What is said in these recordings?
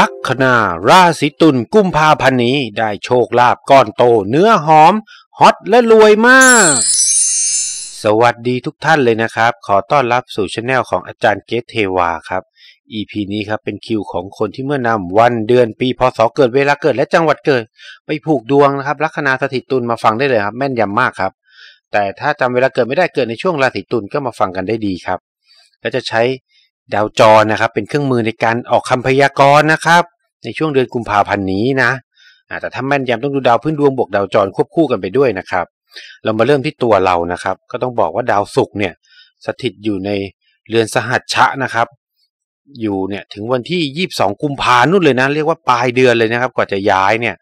ลัคนา ราศีตุลกุมภาพันธ์นี้ได้โชคลาภก้อนโตเนื้อหอมฮอตและรวยมาก สวัสดีทุกท่านเลยนะครับ ขอต้อนรับสู่ช anel ของอาจารย์เกตเทวาครับ EP นี้ครับ เป็นคิวของคนที่เมื่อนำวันเดือนปีพศเกิดเวลาเกิดและจังหวัดเกิด ไปผูกดวงนะครับลัคนาสถิตตุลมาฟังได้เลยครับ แม่นยำมากครับ แต่ถ้าจำเวลาเกิดไม่ได้เกิดในช่วงราศีตุลก็มาฟังกันได้ดีครับและจะใช้ดาวจรนะครับเป็นเครื่องมือในการออกคำพยากรณ์นะครับในช่วงเดือนกุมภาพันธ์นี้นะแต่ถ้าแม่นยำต้องดูดาวพื้นดวงบวกดาวจรควบคู่กันไปด้วยนะครับเรามาเริ่มที่ตัวเรานะครับก็ต้องบอกว่าดาวศุกร์เนี่ยสถิตอยู่ในเรือนสหัชชะนะครับอยู่เนี่ยถึงวันที่22กุมภาพันู่นเลยนะเรียกว่าปลายเดือนเลยนะครับ กว่าจะย้ายเนี่ย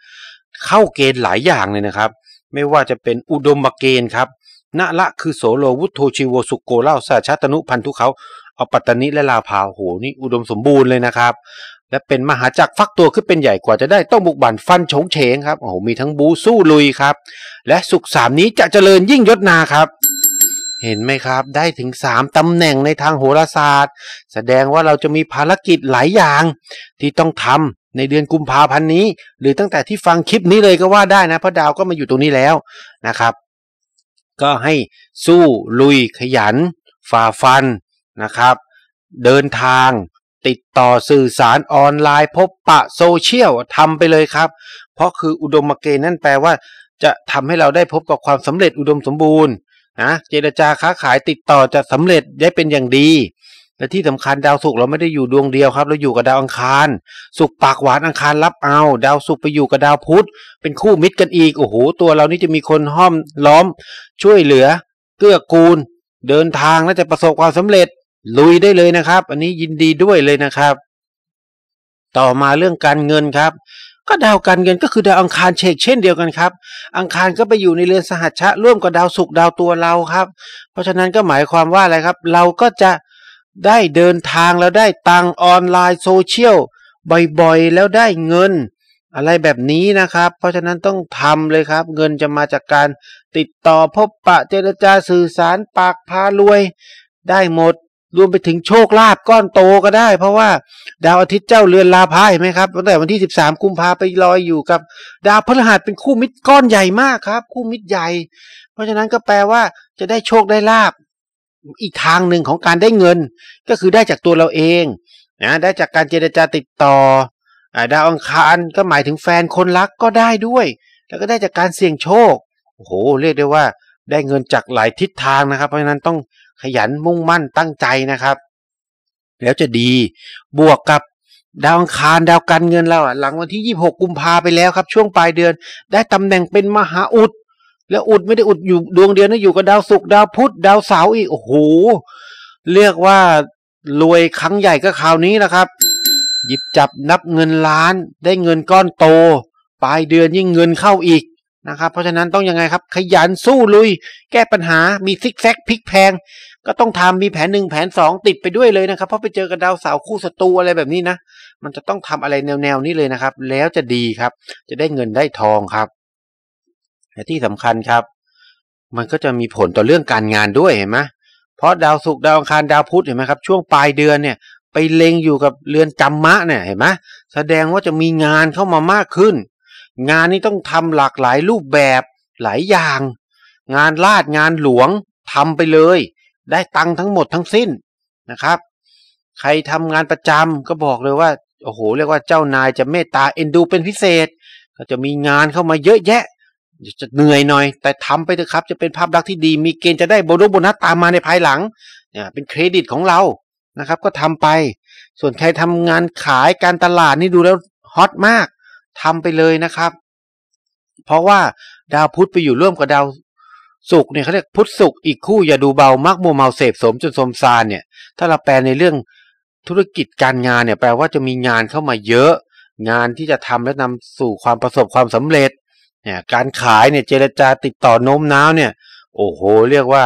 เข้าเกณฑ์หลายอย่างเลยนะครับ ไม่ว่าจะเป็นอุดมเกณฑ์ครับณละคือโสโลวุฒโทชิวสุโกเล่าสาชาตนุพันธุเขาเอาปัตตานีและลาพาโหนี่อุดมสมบูรณ์เลยนะครับ และเป็นมหาจักรฟักตัวขึ้นเป็นใหญ่กว่าจะได้ต้องบุกบั่นฟันชงเฉงครับโอ้โหมีทั้งบูสู้ลุยครับ และสุขสามนี้จะเจริญยิ่งยศนาครับ เห็นไหมครับ ได้ถึงสามตำแหน่งในทางโหราศาสตร์ แสดงว่าเราจะมีภารกิจหลายอย่างที่ต้องทำในเดือนกุมภาพันธ์นี้ หรือตั้งแต่ที่ฟังคลิปนี้เลยก็ว่าได้นะพระดาวก็มาอยู่ตรงนี้แล้วนะครับ ก็ให้สู้ลุยขยันฝ่าฟันนะครับเดินทางติดต่อสื่อสารออนไลน์ พบปะโซเชียลทำไปเลยครับเพราะคืออุดมเกณฑ์นั่นแปลว่าจะทำให้เราได้พบกับความสำเร็จอุดมสมบูรณ์นะเจรจาค้าขายติดต่อจะสำเร็จได้เป็นอย่างดีและที่สำคัญดาวศุกร์เราไม่ได้อยู่ดวงเดียวครับเราอยู่กับดาวอังคารศุกร์ปากหวานอังคารรับเอา ดาวศุกร์ไปอยู่กับดาวพุธเป็นคู่มิตรกันอีกโอ้โหตัวเรานี่จะมีคนห้อมล้อมช่วยเหลือเกื้อกูล เดินทางและจะประสบความสำเร็จลุยได้เลยนะครับ อันนี้ยินดีด้วยเลยนะครับ ต่อมาเรื่องการเงินครับ ก็ดาวการเงินก็คือดาวอังคารเชกเช่นเดียวกันครับ อังคารก็ไปอยู่ในเรือนสหัชชะร่วมกับดาวศุกร์ดาวตัวเราครับ เพราะฉะนั้นก็หมายความว่าอะไรครับ เราก็จะได้เดินทางแล้วได้ตังออนไลน์โซเชียลบ่อยๆ แล้วได้เงิน อะไรแบบนี้นะครับ เพราะฉะนั้นต้องทำเลยครับ เงินจะมาจากการติดต่อพบปะเจรจาสื่อสารปากพารวย ได้หมดรวมไปถึงโชคลาภก้อนโตก็ได้ เพราะว่า ดาวอาทิตย์เจ้าเรือนลาพาเห็นไหมครับตั้งแต่วันที่13กุมภาไปลอยอยู่กับ ดาวพฤหัสเป็นคู่มิตรก้อนใหญ่มากครับ คู่มิตรใหญ่ เพราะฉะนั้นก็แปลว่าจะได้โชคได้ลาบอีกทางหนึ่งของการได้เงิน ก็คือได้จากตัวเราเองนะได้จากการเจรจาติดต่อดาวอังคารก็หมายถึงแฟนคนรักก็ได้ด้วยแล้วก็ได้จากการเสี่ยงโชคโอ้โหเรียกได้ว่าได้เงินจากหลายทิศทางนะครับ เพราะฉะนั้นต้องขยันมุ่งมั่นตั้งใจนะครับแล้วจะดีบวกกับดาวอังคาร ดาวการเงินเราอ่ะ หลังวันที่ยี่หกกุมภาไปแล้วครับ ช่วงปลายเดือนได้ตำแหน่งเป็นมหาอุด แล้วอุดไม่ได้อุดอยู่ดวงเดียวนะอยู่กับดาวศุกร์ดาวพุธดาวเสาร์อีกโอ้โหเรียกว่า รวยครั้งใหญ่ก็คราวนี้นะครับ หยิบจับนับเงินล้านได้เงินก้อนโตปลายเดือนยิ่งเงินเข้าอีกนะครับเพราะฉะนั้นต้องยังไงครับ ขยันสู้ลุย แก้ปัญหามีซิกแซกพลิกแพงก็ต้องทำมีแผนหนึ่งแผนสองติดไปด้วยเลยนะครับ เพราะไปเจอกับดาวเสาคู่ศัตรูอะไรแบบนี้นะมันจะต้องทำอะไรแนวๆนี้เลยนะครับ แล้วจะดีครับ จะได้เงินได้ทองครับแต่ที่สำคัญครับ มันก็จะมีผลต่อเรื่องการงานด้วยเห็นไหมเพราะดาวศุกร์ดาวอังคารดาวพุธเห็นไหมครับช่วงปลายเดือนเนี่ย ไปเลงอยู่กับเรือนจำมะเนี่ยเห็นไหมแสดงว่าจะมีงานเข้ามามากขึ้นงานนี้ต้องทำหลากหลายรูปแบบหลายอย่าง งานลาดงานหลวงทำไปเลย ได้ตังทั้งหมดทั้งสิ้นนะครับ ใครทำงานประจำก็บอกเลยว่าโอ้โห เรียกว่าเจ้านายจะเมตตาเอ็นดู เป็นพิเศษ ก็จะมีงานเข้ามาเยอะแยะ จะเหนื่อยหน่อย แต่ทำไปเถอะครับจะเป็นภาพลักษณ์ที่ดีมีเกณฑ์จะได้โบนัสโบนัสตามมาในภายหลังเนี่ยเป็นเครดิตของเรานะครับ ก็ทำไป ส่วนใครทำงานขายการตลาดนี่ดูแล้วฮอตมากทำไปเลยนะครับ เพราะว่าดาวพุธไปอยู่ร่วมกับดาวสุกเนี่ยเขาเรียกพุธสุกอีกคู่อย่าดูเบามักมัวเมาเสพสมจนสมซานเนี่ย ถ้าเราแปลในเรื่องธุรกิจการงานเนี่ยแปลว่าจะมีงานเข้ามาเยอะ งานที่จะทำและนำสู่ความประสบความสำเร็จเนี่ยการขายเนี่ยเจรจาติดต่อโน้มน้าวเนี่ย โอ้โหเรียกว่า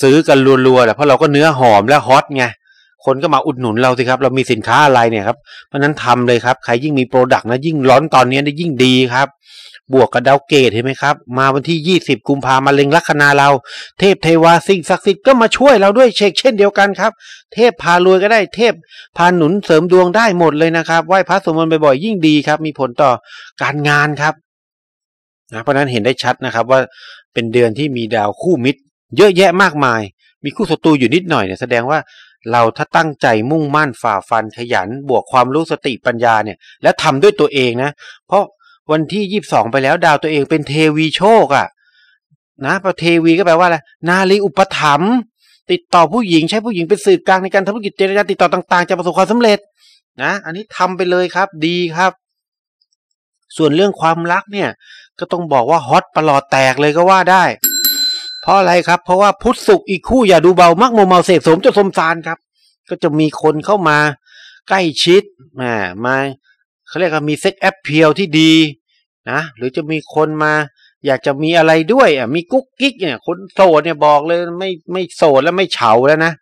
ซื้อกันรัวๆแหละเพราะเราก็เนื้อหอมและฮอตไงคนก็มาอุดหนุนเราสิครับ เรามีสินค้าอะไรเนี่ยครับเพราะนั้นทำเลยครับ ใครยิ่งมีโปรดักต์นะยิ่งร้อนตอนนี้ได้ยิ่งดีครับ บวกกับดาวเกตเห็นไหมครับ มาวันที่ 20กุมภามาเล็งลัคนาเรา เทพเทวาสิ่งศักดิ์สิทธิ์ก็มาช่วยเราด้วยเช็คเช่นเดียวกันครับ เทพพารวยก็ได้เทพพาหนุนเสริมดวงได้หมดเลยนะครับไหว้พระสมบูรณ์บ่อยๆ ยิ่งดีครับ มีผลต่อการงานครับนะเพราะนั้นเห็นได้ชัดนะครับว่าเป็นเดือนที่มีดาวคู่มิตร เยอะแยะมากมาย มีคู่ศัตรูอยู่นิดหน่อยเนี่ยแสดงว่าเราถ้าตั้งใจมุ่งมั่นฝ่าฟัน ขยัน บวกความรู้สติปัญญาเนี่ย และทำด้วยตัวเองนะ เพราะวันที่ยีิบสองไปแล้วดาวตัวเองเป็นเทวีโชคอะ่ะ นะพอเทวีก็แปลว่าอะไรนาลีอุปถัมติดต่อผู้หญิงใช้ผู้หญิงเป็นสื่อกลางในการทำธุรกิจเจรจาติดต่อต่างๆ จะประสบความสำเร็จ นะ อันนี้ทำไปเลยครับ ดีครับ ส่วนเรื่องความรักเนี่ยก็ต้องบอกว่าฮอตประหลอดแตกเลยก็ว่าได้เพราะอะไรครับเพราะว่าพุทธสุขอีกคู่อย่าดูเบามักโมเมาเสพสมจะสมสารครับ ก็จะมีคนเข้ามาใกล้ชิดมามาเขาเรียกว่ามีเซ็กแอปเพียวที่ดีนะหรือจะมีคนมา อยากจะมีอะไรด้วยอ่ะมีกุ๊กกิ๊กเนี่ย คนโสดเนี่ยบอกเลย ไม่ไม่โสดแล้วไม่เฉาแล้วนะ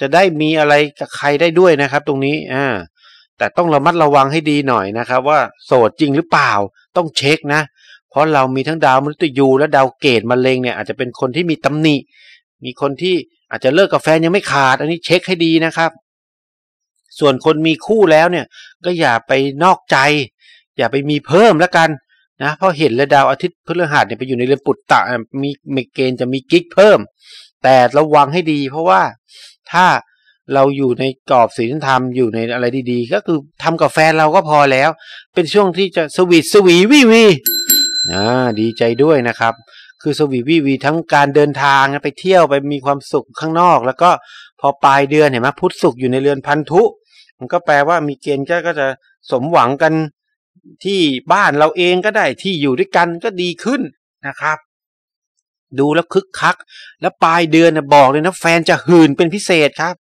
จะได้มีอะไรกับใครได้ด้วยนะครับ ตรงนี้อ่า แต่ต้องระมัดระวังให้ดีหน่อยนะครับ ว่าโสดจริงหรือเปล่า ต้องเช็คนะเพราะเรามีทั้งดาวมฤตยูและดาวเกตมะเร็งเนี่ยอาจจะเป็นคนที่มีตำหนิ มีคนที่อาจจะเลิกกับแฟนยังไม่ขาด อันนี้เช็คให้ดีนะครับ ส่วนคนมีคู่แล้วเนี่ยก็อย่าไปนอกใจ อย่าไปมีเพิ่มแล้วกันนะ เพราะเห็นและดาวอาทิตย์พฤหัสเนี่ยไปอยู่ในเรือนปุตตะมีเมเกนจะมีกิ๊กเพิ่ม แต่ระวังให้ดี เพราะว่าถ้าเราอยู่ในกรอบศีลธรรมอยู่ในอะไรดีๆก็คือทำกับแฟนเราก็พอแล้ว เป็นช่วงที่จะสวีทสวีวีวีดีใจด้วยนะครับ คือสวีวีวีทั้งการเดินทางไปเที่ยวไปมีความสุขข้างนอก แล้วก็พอปลายเดือนเห็นไหมพุทธสุขอยู่ในเรือนพันธุ มันก็แปลว่ามีเกณฑ์ก็จะสมหวังกันที่บ้านเราเองก็ได้ที่อยู่ด้วยกันก็ดีขึ้นนะครับ ดูแล้วคึกคัก แล้วปลายเดือนนะบอกเลยนะแฟนจะหื่นเป็นพิเศษครับ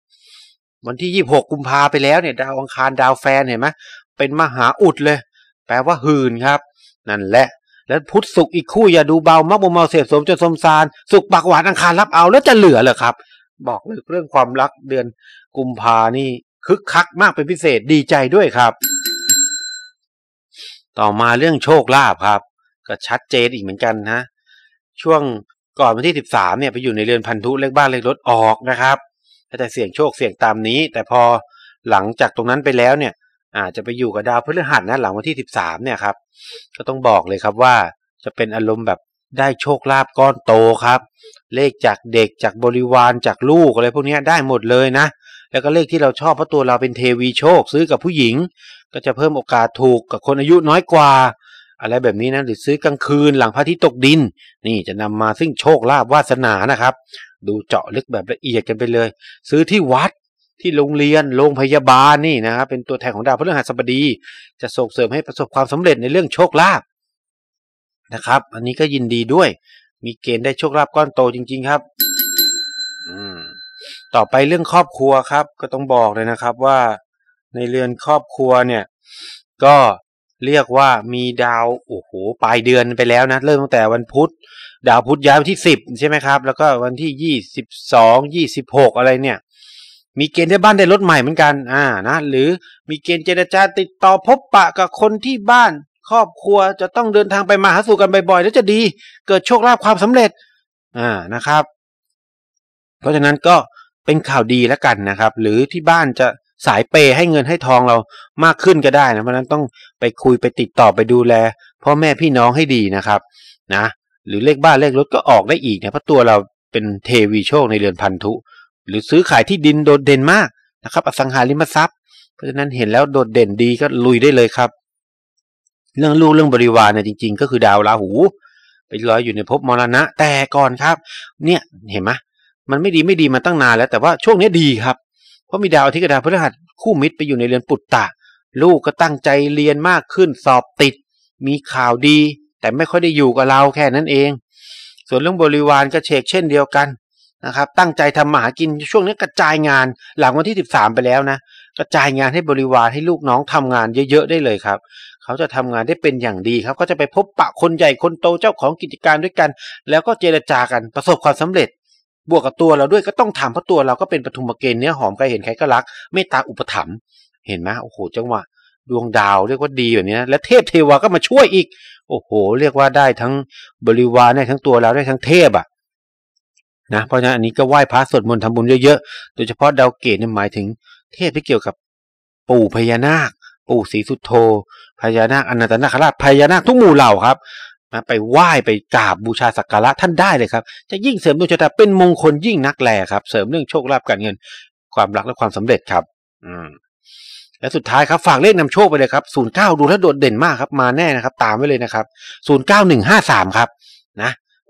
วันที่ยี่หกกุมภาไปแล้วเนี่ยดาวอังคารดาวแฟนเห็นไหมเป็นมหาอุดเลย แปลว่าหื่นครับ นั่นแหละแล้วพุทธสุขอีกคู่อย่าดูเบามักมเมาเสพสมจนสมสารสุขปากหวานอังคารรับเอาแล้วจะเหลือเหรอครับ บอกเลยเรื่องความรักเดือนกุมภานี่คึกคักมากเป็นพิเศษดีใจด้วยครับ ต่อมาเรื่องโชคลาภครับ ก็ชัดเจนอีกเหมือนกันนะช่วงก่อนวันที่สิบสามเนี่ยไปอยู่ในเรือนพันธุเลขบ้านเลขรถออกนะครับแต่เสี่ยงโชคเสี่ยงตามนี้ แต่พอหลังจากตรงนั้นไปแล้วเนี่ยอาจจะไปอยู่กับดาวพฤหัสนะหลังวันที่ 13 เนี่ยครับก็ต้องบอกเลยครับว่าจะเป็นอารมณ์แบบได้โชคลาภก้อนโตครับ เลขจากเด็กจากบริวารจากลูกอะไรพวกนี้ได้หมดเลยนะแล้วก็เลขที่เราชอบเพราะตัวเราเป็นเทวีโชคซื้อกับผู้หญิง ก็จะเพิ่มโอกาสถูกกับคนอายุน้อยกว่าอะไรแบบนี้นะหรือซื้อกลางคืนหลังพระอาทิตย์ตกดิน นี่จะนำมาซึ่งโชคลาภวาสนานะครับ ดูเจาะลึกแบบละเอียดกันไปเลย ซื้อที่วัดที่โรงเรียน โรงพยาบาลนี่นะครับ เป็นตัวแทนของดาวพฤหัสบดีจะส่งเสริมให้ประสบความสำเร็จในเรื่องโชคลาภนะครับ อันนี้ก็ยินดีด้วย มีเกณฑ์ได้โชคลาภก้อนโตจริง ๆ ครับ อืต่อไปเรื่องครอบครัวครับ ก็ต้องบอกเลยนะครับ ว่าในเรือนครอบครัวเนี่ย ก็เรียกว่ามีดาวโอ้โหปลายเดือนไปแล้วนะ เริ่มตั้งแต่วันพุธดาวพุธย้ายวันที่สิบใช่ไหมครับแล้วก็วันที่ยี่สิบสองยี่สิบหกอะไรเนี่ยมีเกณฑ์ได้บ้านได้รถใหม่เหมือนกัน อ่านะ หรือมีเกณฑ์เจรจาติดต่อพบปะกับคนที่บ้านครอบครัวจะต้องเดินทางไปมาหาสู่กันบ่อยๆแล้วจะดีเกิดโชคลาภความสำเร็จ อ่านะครับ เพราะฉะนั้นก็เป็นข่าวดีแล้วกันนะครับ หรือที่บ้านจะสายเปให้เงินให้ทองเรามากขึ้นก็ได้ นะ เพราะนั้นต้องไปคุยไปติดต่อไปดูแลพ่อแม่พี่น้องให้ดีนะครับ นะ หรือเลขบ้านเลขรถก็ออกได้อีกเนี่ยเพราะตัวเราเป็นเทวีโชคในเรือนพันธุหรือซื้อขายที่ดินโดดเด่นมากนะครับอสังหาริมทรัพย์ เพราะฉะนั้นเห็นแล้วโดดเด่นดีก็ลุยได้เลยครับ เรื่องลูกเรื่องบริวารเนี่ยจริง ๆ ก็คือดาวราหู ไปลอยอยู่ในภพมรณะแต่ก่อนครับ เนี่ยเห็นไหมมันไม่ดีไม่ดีมาตั้งนานแล้วแต่ว่าช่วงนี้ดีครับ เพราะมีดาวอาทิตย์กับดาวพฤหัสคู่มิตรไปอยู่ในเรือนปุตตะ ลูกก็ตั้งใจเรียนมากขึ้นสอบติด มีข่าวดี แต่ไม่ค่อยได้อยู่กับเราแค่นั้นเอง ส่วนเรื่องบริวารก็เชกเช่นเดียวกันนะครับ ตั้งใจทำมาหากินช่วงนี้กระจายงานหลังวันที่ 13 ไปแล้วนะ กระจายงานให้บริวารให้ลูกน้องทำงานเยอะๆ ได้เลยครับ เขาจะทำงานได้เป็นอย่างดีครับ ก็จะไปพบปะคนใหญ่คนโตเจ้าของกิจการด้วยกัน แล้วก็เจรจากันประสบความสำเร็จ บวกกับตัวเราด้วยก็ต้องถามเพราะตัวเราก็เป็นปฐุมเกณฑ์เนื้อหอมใครเห็นใครก็รักเมตตาอุปถัมภ์เห็นไหมโอ้โห จังหวะดวงดาวเรียกว่าดีแบบนี้นะและเทพเทวาก็มาช่วยอีก โอ้โห เรียกว่าได้ทั้งบริวารได้ทั้งตัวเราได้ทั้งเทพอ่ะนะเพราะฉะนั้นอันนี้ก็ไหว้พระสวดมนต์ทำบุญเยอะๆ โดยเฉพาะดาวเกตเนี่ยหมายถึง เทพที่เกี่ยวกับ ปู่พญานาค ปู่ศรีสุโธพญานาคอนันตนาคราชพญานาคทุกหมู่เหล่าครับนะไปไหว้ไปกราบบูชาสักการะท่านได้เลยครับ จะยิ่งเสริมดวงชะตาเป็นมงคลยิ่งนักแลครับ เสริมเรื่องโชคลาภการเงิน ความรักและความสำเร็จครับ อืมและสุดท้ายครับฝากเลขนำโชคไปเลยครับ09ดูแล้วโดดเด่นมากครับมาแน่นะครับ ตามไว้เลยนะครับ09153ครับ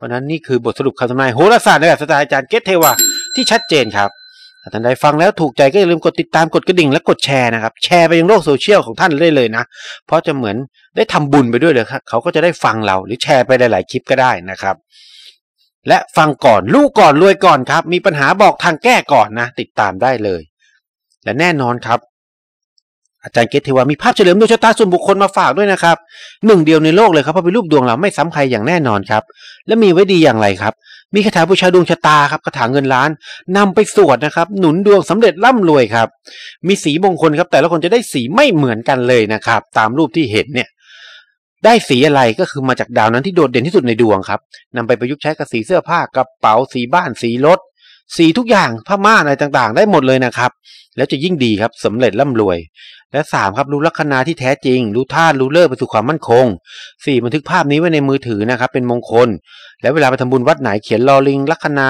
เพราะนั้นนี่คือบทสรุปคำทำนายโหราศาสตร์ในแบบสไตล์อาจารย์เกตเทวาที่ชัดเจนครับถ้าท่านใดฟังแล้วถูกใจก็อย่าลืมกดติดตามกดกระดิ่งและกดแชร์นะครับ แชร์ไปยังโลกโซเชียลของท่านได้เลยนะ เพราะจะเหมือนได้ทำบุญไปด้วยเลยครับ เขาก็จะได้ฟังเราหรือแชร์ไปหลาย ๆ คลิปก็ได้นะครับ และฟังก่อนลูกก่อนรวยก่อนครับ มีปัญหาบอกทางแก้ก่อนนะ ติดตามได้เลย และแน่นอนครับอาจารย์เกตเทวามีภาพเฉลิมดวงชะตาส่วนบุคคลมาฝากด้วยนะครับหนึ่งเดียวในโลกเลยครับเพราะเป็นรูปดวงเราไม่ซ้ำใครอย่างแน่นอนครับ และมีไว้ดีอย่างไรครับ มีคาถาบูชาดวงชะตาครับคาถาเงินล้าน นำไปสวดนะครับ หนุนดวงสำเร็จร่ำรวยครับ มีสีมงคลครับ แต่ละคนจะได้สีไม่เหมือนกันเลยนะครับ ตามรูปที่เห็นเนี่ยได้สีอะไรก็คือมาจากดาวนั้นที่โดดเด่นที่สุดในดวงครับนำไปประยุกต์ใช้กับสีเสื้อผ้ากระเป๋าสีบ้านสีรถสีทุกอย่างผ้าม่านอะไรต่างๆได้หมดเลยนะครับ แล้วจะยิ่งดีครับสำเร็จร่ำรวย และ3ครับ รู้ลัคนาที่แท้จริง รู้ท่านรู้เลิกไปสู่ความมั่นคง4บันทึกภาพนี้ไว้ในมือถือนะครับ เป็นมงคล และเวลาไปทำบุญวัดไหนเขียนลอลิง ลัคนา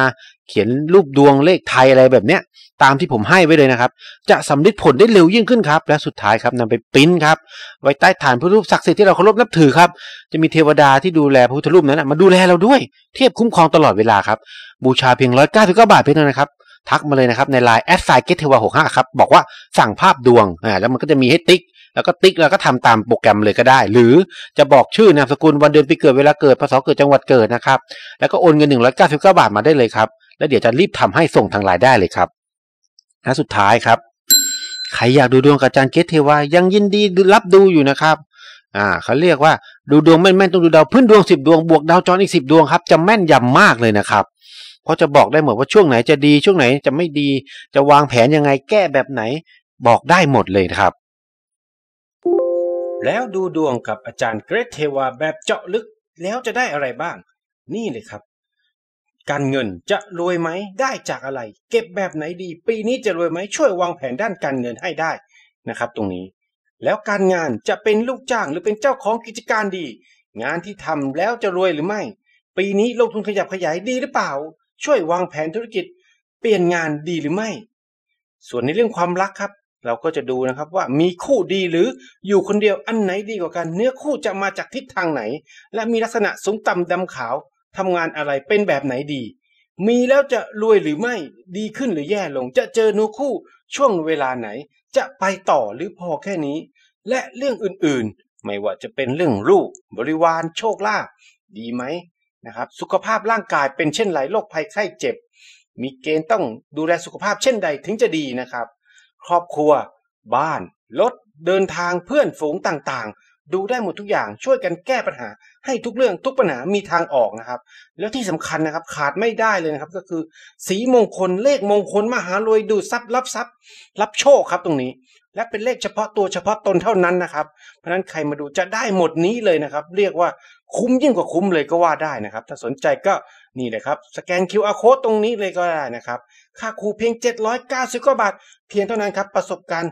เขียนรูปดวงเลขไทยอะไรแบบเนี้ยตามที่ผมให้ไว้เลยนะครับ จะสำลิดผลได้เร็วยิ่งขึ้นครับ และสุดท้ายครับนำไปปิ้นครับ ไว้ใต้ฐานพระรูปศักดิ์สิทธิ์ที่เราเคารพนับถือครับ จะมีเทวดาที่ดูแลพระพุทธรูปนั้น มาดูแลเราด้วยเทียบคุ้มครองตลอดเวลาครับ บูชาเพียงร้อยเก้าสิบเก้าบาทเพียงเท่านั้นครับ ทักมาเลยนะครับ ในไลน์แอดไซเกตเทวะหกห้าครับบอกว่าสั่งภาพดวงอ่าแล้วมันก็จะมีให้ติ๊กแล้วก็ติ๊กแล้วก็ทำตามโปรแกรมเลยก็ได้ หรือจะบอกชื่อนามสกุลวันเดือนปีเกิดเวลาเกิดภาษาเกิดจังหวัดเกิดนะครับแล้วก็โอนเงิน199บาทมาได้เลยครับแล้วเดี๋ยวจะรีบทำให้ส่งทางไลน์ได้เลยครับนะสุดท้ายครับ ใครอยากดูดวงกับอาจารย์เกตเทวายังยินดีรับดูอยู่นะครับ อ่าเขาเรียกว่าดูดวง แม่นๆต้องดูดาวพื้นดวงสิบดวงบวก ดาวจรอีกสิบดวงครับจะแม่นยำมากเลยนะครับ เพราะจะบอกได้หมดว่าช่วงไหนจะดี ช่วงไหนจะไม่ดี จะวางแผนยังไงแก้แบบไหน บอกได้หมดเลยครับ แล้วดูดวงกับอาจารย์เกรทเทวาแบบเจาะลึกแล้วจะได้อะไรบ้าง นี่เลยครับการเงินจะรวยไหมได้จากอะไร เก็บแบบไหนดี ปีนี้จะรวยไหมช่วยวางแผนด้านการเงินให้ได้นะครับ ตรงนี้ แล้วการงานจะเป็นลูกจ้างหรือเป็นเจ้าของกิจการดี งานที่ทำแล้วจะรวยหรือไม่ ปีนี้ลงทุน ขยับขยายดีหรือเปล่า ช่วยวางแผนธุรกิจ เปลี่ยนงานดีหรือไม่ ส่วนในเรื่องความรักครับ เราก็จะดูนะครับว่ามีคู่ดีหรืออยู่คนเดียวอันไหนดีกว่ากันเนื้อคู่จะมาจากทิศทางไหน และมีลักษณะสูงต่ำดำขาวทำงานอะไรเป็นแบบไหนดี มีแล้วจะรวยหรือไม่ ดีขึ้นหรือแย่ลง จะเจอนูคู่ช่วงเวลาไหน จะไปต่อหรือพอแค่นี้ และเรื่องอื่นๆ ไม่ว่าจะเป็นเรื่องลูกบริวารโชคลาภดีไหมนะครับ สุขภาพร่างกายเป็นเช่นไรโรคภัยไข้เจ็บ มีเกณฑ์ต้องดูแลสุขภาพเช่นใดถึงจะดีนะครับ ครอบครัว บ้านรถเดินทางเพื่อนฝูงต่าง ๆ ดูได้หมดทุกอย่างช่วยกันแก้ปัญหาให้ทุกเรื่องทุกปัญหา มีทางออกนะครับ แล้วที่สำคัญนะครับขาดไม่ได้เลยนะครับ ก็คือสีมงคลเลขมงคลมหารวยดูทรัพย์รับทรัพย์ รับโชคครับตรงนี้ และเป็นเลขเฉพาะตัวเฉพาะตนเท่านั้นนะครับ เพราะนั้นใครมาดูจะได้หมดนี้เลยนะครับ เรียกว่าคุ้มยิ่งกว่าคุ้มเลยก็ว่าได้นะครับ ถ้าสนใจก็นี่เลยครับ สแกน QR โค้ดตรงนี้เลยก็ได้นะครับค่าครูเพียง7 9าบาทเพียงเท่านั้นครับประสบการณ์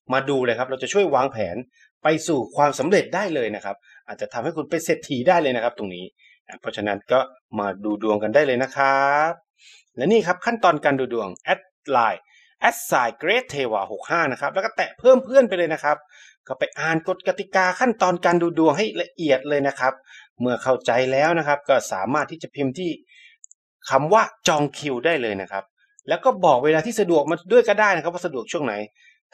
มาดูเลยครับ เราจะช่วยวางแผนไปสู่ความสำเร็จได้เลยนะครับ อาจจะทำให้คุณเป็นเศรษฐีได้เลยนะครับตรงนี้ เพราะฉะนั้นก็มาดูดวงกันได้เลยนะครับ และนี่ครับขั้นตอนการดูดวงแอดไลน์แอดไซเกรทเทวา65นะครับ แล้วก็แตะเพิ่มเพื่อนไปเลยนะครับ ก็ไปอ่านกฎกติกาขั้นตอนการดูดวงให้ละเอียดเลยนะครับ เมื่อเข้าใจแล้วนะครับ ก็สามารถที่จะพิมพ์ที่คำว่าจองคิวได้เลยนะครับ แล้วก็บอกเวลาที่สะดวกมาด้วยก็ได้นะครับว่าสะดวกช่วงไหน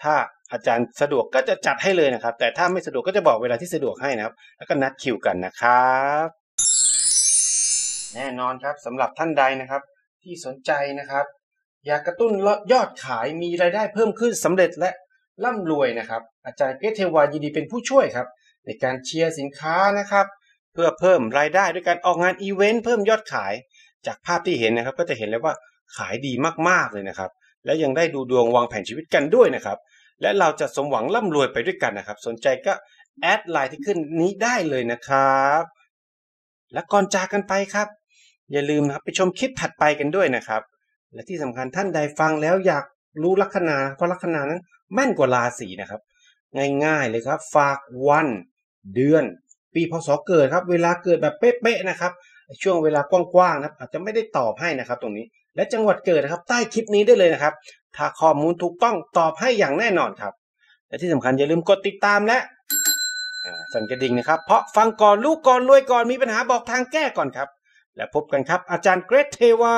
ถ้าอาจารย์สะดวกก็จะจัดให้เลยนะครับ แต่ถ้าไม่สะดวกก็จะบอกเวลาที่สะดวกให้นะครับ แล้วก็นัดคิวกันนะครับแน่นอนครับสำหรับท่านใดนะครับ ที่สนใจนะครับ อยากกระตุ้นยอดขายมีรายได้เพิ่มขึ้นสำเร็จและร่ำรวยนะครับ อาจารย์เกรเทวายินดีเป็นผู้ช่วยครับ ในการเชียร์สินค้านะครับ เพื่อเพิ่มรายได้ด้วยการออกงานอีเวนต์เพิ่มยอดขายจากภาพที่เห็นนะครับ ก็จะเห็นเลยว่าขายดีมากๆเลยนะครับ และยังได้ดูดวงวางแผนชีวิตกันด้วยนะครับและเราจะสมหวังร่ำรวยไปด้วยกันนะครับ สนใจก็แอดไลน์ที่ขึ้นนี้ได้เลยนะครับ และก่อนจากกันไปครับ อย่าลืมนะครับ ไปชมคลิปถัดไปกันด้วยนะครับ และที่สำคัญท่านใดฟังแล้วอยากรู้ลัคนาเพราะลัคนานั้น แม่นกว่าราศีนะครับ ง่ายๆเลยครับฝากวัน เดือน ปีพศเกิดครับ เวลาเกิดแบบเป๊ะๆนะครับ ช่วงเวลากว้างๆนะครับ อาจจะไม่ได้ตอบให้นะครับ ตรงนี้ และจังหวัดเกิดนะครับ ใต้คลิปนี้ได้เลยนะครับถ้าข้อมูลถูกต้องตอบให้อย่างแน่นอนครับ และที่สำคัญอย่าลืมกดติดตามและสั่นกระดิ่งนะครับ เพราะฟังก่อน รู้ก่อน รวยก่อนมีปัญหาบอกทางแก้ก่อนครับ และพบกันครับ อาจารย์เกรทเทวา